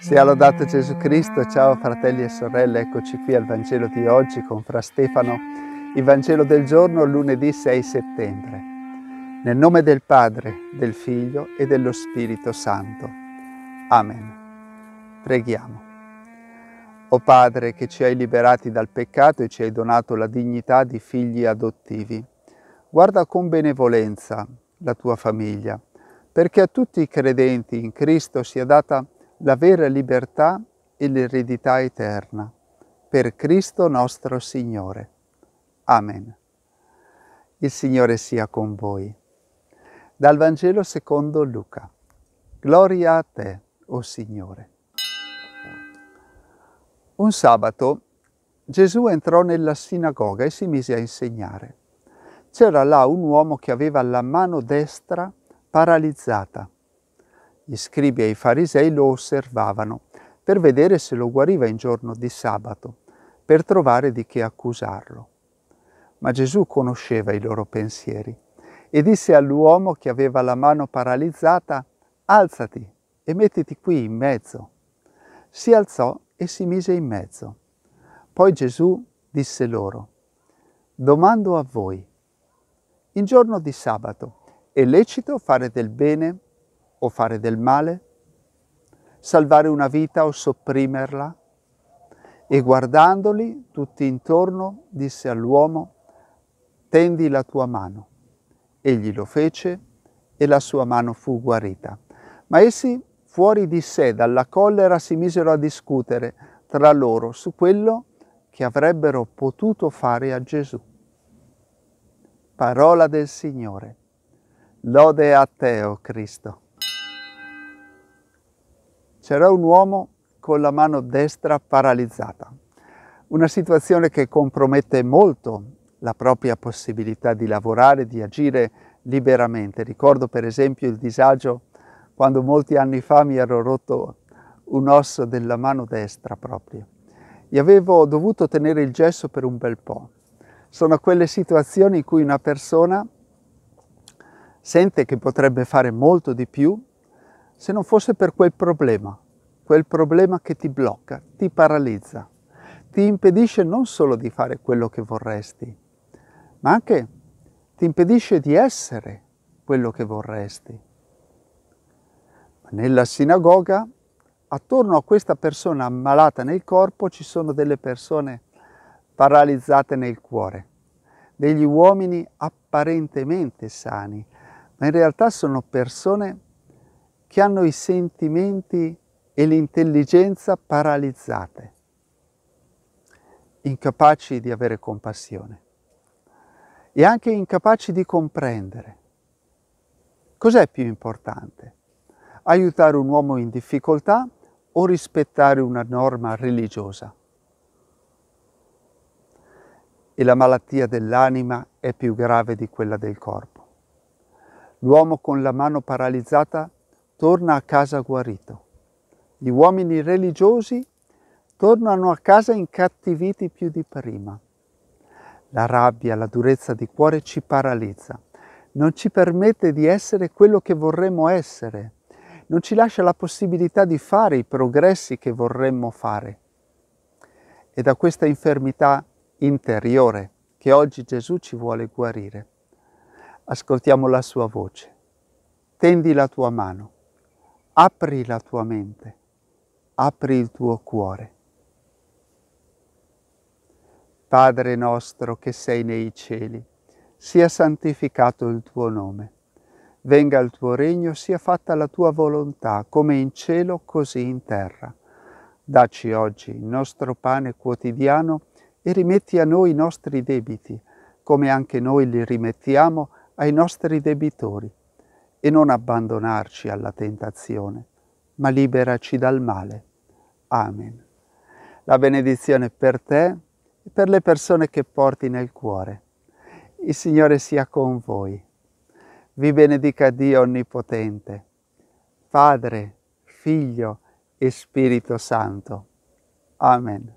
Sia lodato Gesù Cristo, ciao fratelli e sorelle, eccoci qui al Vangelo di oggi con Fra Stefano, il Vangelo del giorno lunedì 6 settembre. Nel nome del Padre, del Figlio e dello Spirito Santo. Amen. Preghiamo. O Padre che ci hai liberati dal peccato e ci hai donato la dignità di figli adottivi, guarda con benevolenza la tua famiglia, perché a tutti i credenti in Cristo sia data la la vera libertà e l'eredità eterna. Per Cristo nostro Signore. Amen. Il Signore sia con voi. Dal Vangelo secondo Luca. Gloria a te, o oh Signore. Un sabato Gesù entrò nella sinagoga e si mise a insegnare. C'era là un uomo che aveva la mano destra paralizzata. Gli scribi e i farisei lo osservavano per vedere se lo guariva in giorno di sabato, per trovare di che accusarlo. Ma Gesù conosceva i loro pensieri e disse all'uomo che aveva la mano paralizzata, alzati e mettiti qui in mezzo. Si alzò e si mise in mezzo. Poi Gesù disse loro, domando a voi, in giorno di sabato è lecito fare del bene o fare del male, salvare una vita o sopprimerla. E guardandoli tutti intorno disse all'uomo, tendi la tua mano. Egli lo fece e la sua mano fu guarita. Ma essi fuori di sé dalla collera si misero a discutere tra loro su quello che avrebbero potuto fare a Gesù. Parola del Signore. Lode a te, o oh Cristo. C'era un uomo con la mano destra paralizzata, una situazione che compromette molto la propria possibilità di lavorare, di agire liberamente. Ricordo per esempio il disagio quando molti anni fa mi ero rotto un osso della mano destra proprio e avevo dovuto tenere il gesso per un bel po'. Sono quelle situazioni in cui una persona sente che potrebbe fare molto di più se non fosse per quel problema, quel problema che ti blocca, ti paralizza, ti impedisce non solo di fare quello che vorresti, ma anche ti impedisce di essere quello che vorresti. Nella sinagoga, attorno a questa persona ammalata nel corpo, ci sono delle persone paralizzate nel cuore, degli uomini apparentemente sani, ma in realtà sono persone che hanno i sentimenti e l'intelligenza paralizzate, incapaci di avere compassione e anche incapaci di comprendere. Cos'è più importante? Aiutare un uomo in difficoltà o rispettare una norma religiosa? E la malattia dell'anima è più grave di quella del corpo. L'uomo con la mano paralizzata torna a casa guarito. Gli uomini religiosi tornano a casa incattiviti più di prima. La rabbia, la durezza di cuore ci paralizza, non ci permette di essere quello che vorremmo essere, non ci lascia la possibilità di fare i progressi che vorremmo fare. È da questa infermità interiore che oggi Gesù ci vuole guarire. Ascoltiamo la sua voce. Tendi la tua mano apri la tua mente, apri il tuo cuore. Padre nostro che sei nei cieli, sia santificato il tuo nome. Venga il tuo regno, sia fatta la tua volontà, come in cielo, così in terra. Dacci oggi il nostro pane quotidiano e rimetti a noi i nostri debiti, come anche noi li rimettiamo ai nostri debitori e non abbandonarci alla tentazione, ma liberaci dal male. Amen. La benedizione per te e per le persone che porti nel cuore. Il Signore sia con voi. Vi benedica Dio Onnipotente, Padre, Figlio e Spirito Santo. Amen.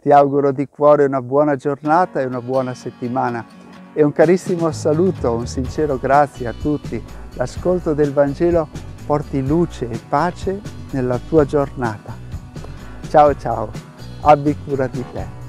Ti auguro di cuore una buona giornata e una buona settimana e un carissimo saluto, un sincero grazie a tutti. L'ascolto del Vangelo porti luce e pace nella tua giornata. Ciao ciao, abbi cura di te.